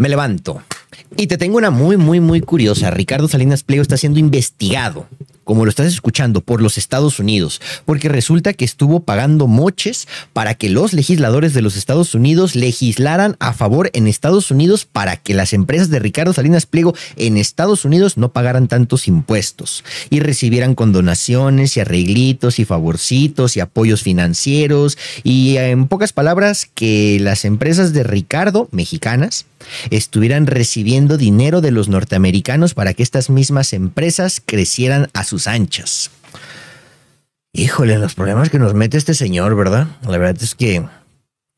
Me levanto. Y te tengo una muy, muy, muy curiosa. Ricardo Salinas Pliego está siendo investigado como lo estás escuchando, por los Estados Unidos, porque resulta que estuvo pagando moches para que los legisladores de los Estados Unidos legislaran a favor en Estados Unidos para que las empresas de Ricardo Salinas Pliego en Estados Unidos no pagaran tantos impuestos y recibieran condonaciones y arreglitos y favorcitos y apoyos financieros y en pocas palabras que las empresas de Ricardo mexicanas estuvieran recibiendo dinero de los norteamericanos para que estas mismas empresas crecieran a sus sus Híjole, los problemas que nos mete este señor, ¿verdad? La verdad es que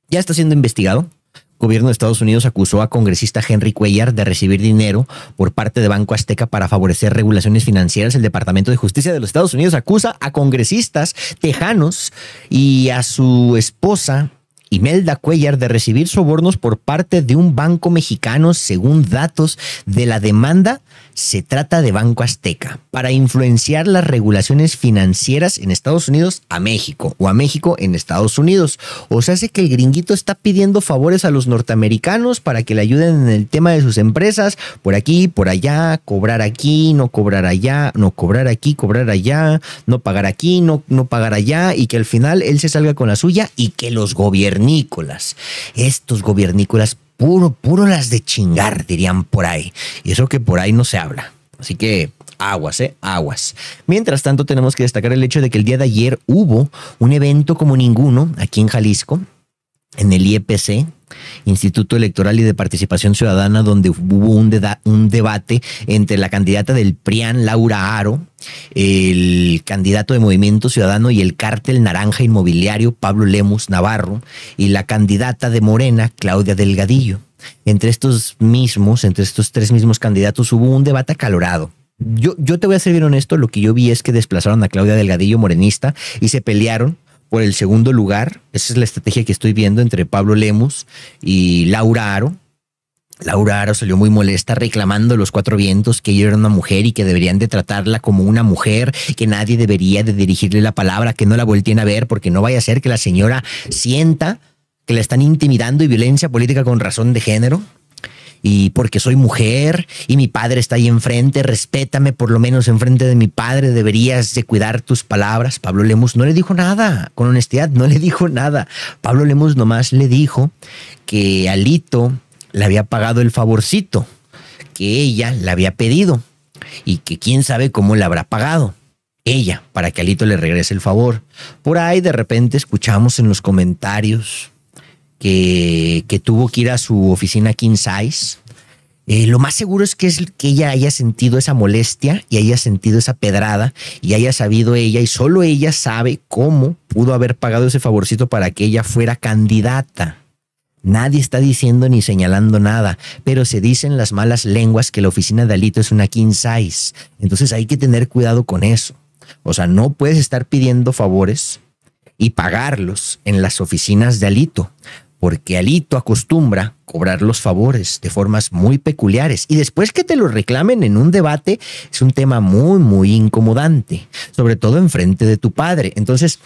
ya está siendo investigado. El gobierno de Estados Unidos acusó a congresista Henry Cuellar de recibir dinero por parte de Banco Azteca para favorecer regulaciones financieras. El Departamento de Justicia de los Estados Unidos acusa a congresistas tejanos y a su esposa Imelda Cuellar de recibir sobornos por parte de un banco mexicano, según datos de la demanda, se trata de Banco Azteca, para influenciar las regulaciones financieras en Estados Unidos a México o a México en Estados Unidos. O sea, hace que el gringuito está pidiendo favores a los norteamericanos para que le ayuden en el tema de sus empresas, por aquí, por allá, cobrar aquí, no cobrar allá, no cobrar aquí, cobrar allá, no pagar aquí, no, no pagar allá, y que al final él se salga con la suya y que los gobiernos estos gobernícolas puro, puro las de chingar, dirían por ahí. Y eso que por ahí no se habla. Así que aguas, ¿eh? Aguas. Mientras tanto, tenemos que destacar el hecho de que el día de ayer hubo un evento como ninguno aquí en Jalisco en el IEPC, Instituto Electoral y de Participación Ciudadana, donde hubo un, debate entre la candidata del PRIAN, Laura Aro, el candidato de Movimiento Ciudadano y el cártel Naranja Inmobiliario, Pablo Lemus Navarro, y la candidata de Morena, Claudia Delgadillo. Entre estos mismos, entre estos tres mismos candidatos, hubo un debate acalorado. Yo, yo te voy a ser bien honesto, lo que yo vi es que desplazaron a Claudia Delgadillo Morenista y se pelearon por el segundo lugar. Esa es la estrategia que estoy viendo entre Pablo Lemus y Laura Aro. Laura Aro salió muy molesta reclamando los cuatro vientos que ella era una mujer y que deberían de tratarla como una mujer, que nadie debería de dirigirle la palabra, que no la volteen a ver porque no vaya a ser que la señora sienta que la están intimidando y violencia política con razón de género y porque soy mujer y mi padre está ahí enfrente, respétame por lo menos enfrente de mi padre, deberías de cuidar tus palabras. Pablo Lemus no le dijo nada, con honestidad, no le dijo nada. Pablo Lemus nomás le dijo que Alito le había pagado el favorcito que ella le había pedido y que quién sabe cómo le habrá pagado ella para que Alito le regrese el favor. Por ahí de repente escuchamos en los comentarios que, tuvo que ir a su oficina King Size. Eh, lo más seguro es que, es que ella haya sentido esa molestia y haya sentido esa pedrada y haya sabido ella y solo ella sabe cómo pudo haber pagado ese favorcito para que ella fuera candidata. Nadie está diciendo ni señalando nada, pero se dicen las malas lenguas que la oficina de Alito es una king size. Entonces hay que tener cuidado con eso. O sea, no puedes estar pidiendo favores y pagarlos en las oficinas de Alito, porque Alito acostumbra cobrar los favores de formas muy peculiares y después que te lo reclamen en un debate es un tema muy, muy incomodante, sobre todo en frente de tu padre. Entonces,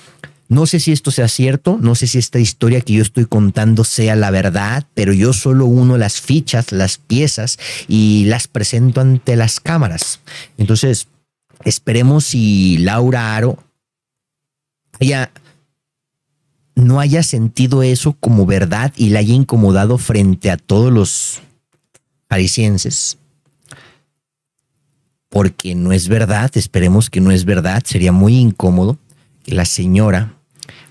no sé si esto sea cierto, no sé si esta historia que yo estoy contando sea la verdad, pero yo solo uno las fichas, las piezas y las presento ante las cámaras. Entonces, esperemos si Laura Aro no haya sentido eso como verdad y la haya incomodado frente a todos los parisienses. Porque no es verdad, esperemos que no es verdad, sería muy incómodo que la señora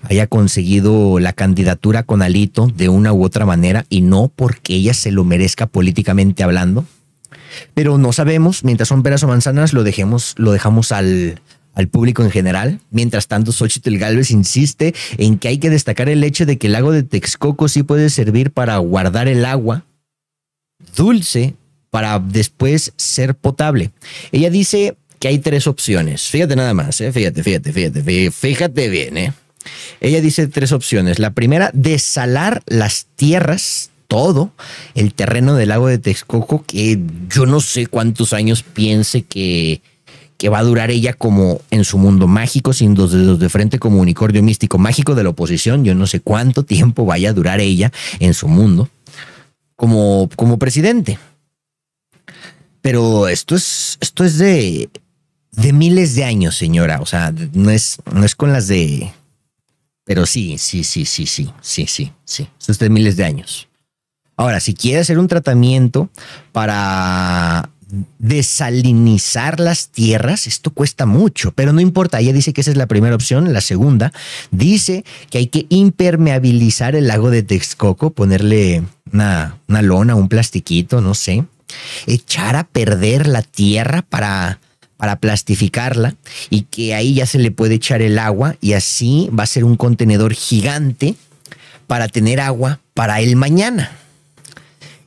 haya conseguido la candidatura con Alito de una u otra manera y no porque ella se lo merezca políticamente hablando. Pero no sabemos, mientras son peras o manzanas, lo dejemos, lo dejamos al, al público en general. Mientras tanto, Xochitl Galvez insiste en que hay que destacar el hecho de que el lago de Texcoco sí puede servir para guardar el agua dulce para después ser potable. Ella dice que hay tres opciones. Fíjate nada más, ¿eh? fíjate, fíjate, fíjate, fíjate bien. ¿eh? Ella dice tres opciones. La primera, desalar las tierras todo el terreno del lago de Texcoco, que yo no sé cuántos años piense que, que va a durar ella como en su mundo mágico, sin dos dedos de frente, como unicornio místico mágico de la oposición. Yo no sé cuánto tiempo vaya a durar ella en su mundo como, como presidente. Pero esto es, esto es de, de miles de años, señora. O sea, no es, no es con las de... Pero sí, sí, sí, sí, sí, sí, sí, sí. Esto es de miles de años. Ahora, si quiere hacer un tratamiento para desalinizar las tierras, esto cuesta mucho, pero no importa, ella dice que esa es la primera opción, la segunda, dice que hay que impermeabilizar el lago de Texcoco, ponerle una, lona, un plastiquito, no sé, echar a perder la tierra para, para plastificarla y que ahí ya se le puede echar el agua y así va a ser un contenedor gigante para tener agua para el mañana.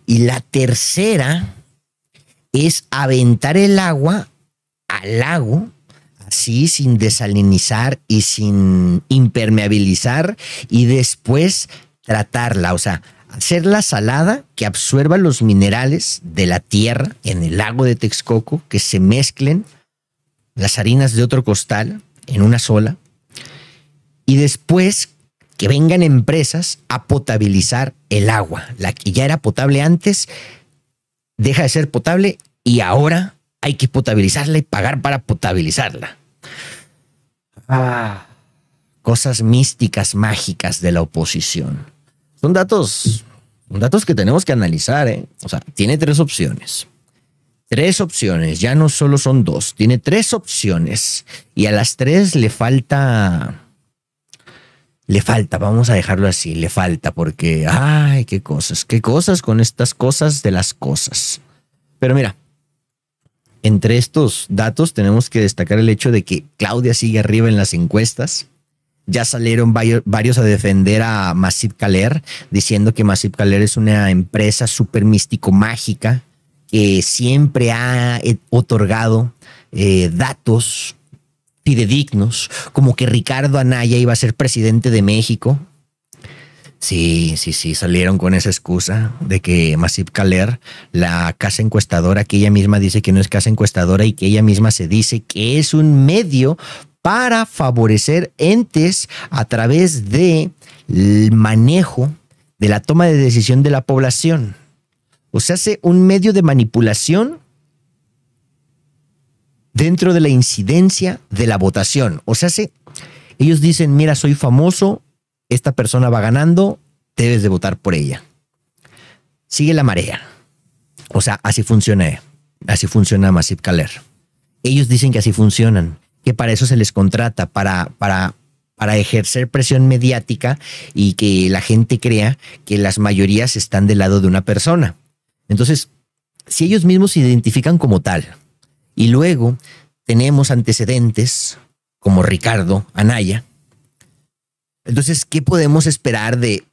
Y la tercera es aventar el agua al lago, así sin desalinizar y sin impermeabilizar, y después tratarla, o sea, la salada que absorba los minerales de la tierra en el lago de Texcoco, que se mezclen las harinas de otro costal en una sola, y después que vengan empresas a potabilizar el agua, la que ya era potable antes, deja de ser potable y ahora hay que potabilizarla y pagar para potabilizarla. Ah. cosas místicas, mágicas de la oposición. Son datos, son datos que tenemos que analizar. ¿eh? O sea, tiene tres opciones. Tres opciones, ya no solo son dos, tiene tres opciones y a las tres le falta le falta, vamos a dejarlo así, le falta, porque, ay, qué cosas, qué cosas con estas cosas de las cosas. Pero mira, entre estos datos tenemos que destacar el hecho de que Claudia sigue arriba en las encuestas. Ya salieron varios a defender a Masip Kaler, diciendo que Masip Kaler es una empresa súper místico mágica que siempre ha otorgado eh, datos de dignos, como que Ricardo Anaya iba a ser presidente de México. Sí, sí, sí, salieron con esa excusa de que Masip Caler la casa encuestadora, que ella misma dice que no es casa encuestadora y que ella misma se dice que es un medio para favorecer entes a través de manejo de la toma de decisión de la población. O sea, hace un medio de manipulación dentro de la incidencia de la votación. O sea, ellos dicen, mira, soy famoso, esta persona va ganando, debes de votar por ella. Sigue la marea. O sea, así funciona. Así funciona Masip Kaler. Ellos dicen que así funcionan, que para eso se les contrata, para, para, para ejercer presión mediática y que la gente crea que las mayorías están del lado de una persona. Entonces, si ellos mismos se identifican como tal, y luego tenemos antecedentes como Ricardo Anaya. Entonces, ¿qué podemos esperar de,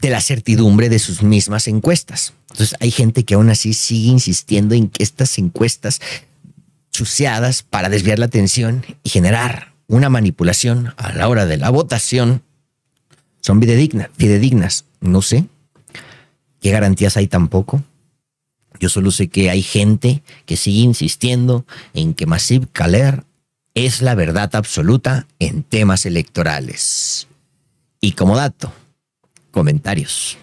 de la certidumbre de sus mismas encuestas? Entonces, hay gente que aún así sigue insistiendo en que estas encuestas suciadas para desviar la atención y generar una manipulación a la hora de la votación son fidedignas. fidedignas. No sé qué garantías hay tampoco. Yo solo sé que hay gente que sigue insistiendo en que Masip Kaler es la verdad absoluta en temas electorales. Y como dato, comentarios.